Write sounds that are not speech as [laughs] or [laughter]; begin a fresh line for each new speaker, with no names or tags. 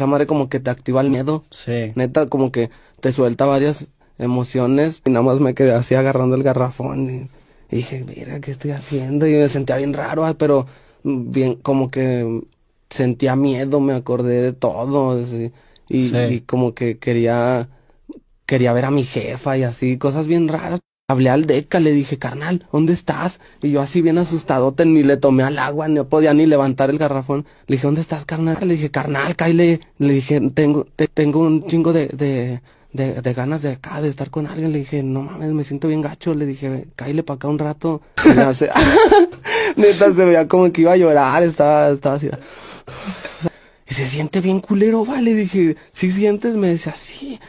Esa madre como que te activa el miedo. Sí. Neta, como que te suelta varias emociones y nada más me quedé así agarrando el garrafón y, dije, mira, ¿qué estoy haciendo? Y me sentía bien raro, ah, pero bien, como que sentía miedo, me acordé de todo y como que quería, quería ver a mi jefa y así, cosas bien raras. Hablé al Deca, le dije, carnal, ¿dónde estás? Y yo así bien asustadote, ni le tomé al agua, no podía ni levantar el garrafón. Le dije, ¿dónde estás, carnal? Le dije, carnal, Kyle. Le dije, tengo, tengo un chingo de, de, de, ganas de acá, de estar con alguien. Le dije, no mames, me siento bien gacho. Le dije, Kyle para acá un rato. [laughs] [laughs] Neta, se, neta, veía como que iba a llorar, estaba, estaba así. y se siente bien culero, vale. Le dije, ¿sí sientes? Me decía, sí.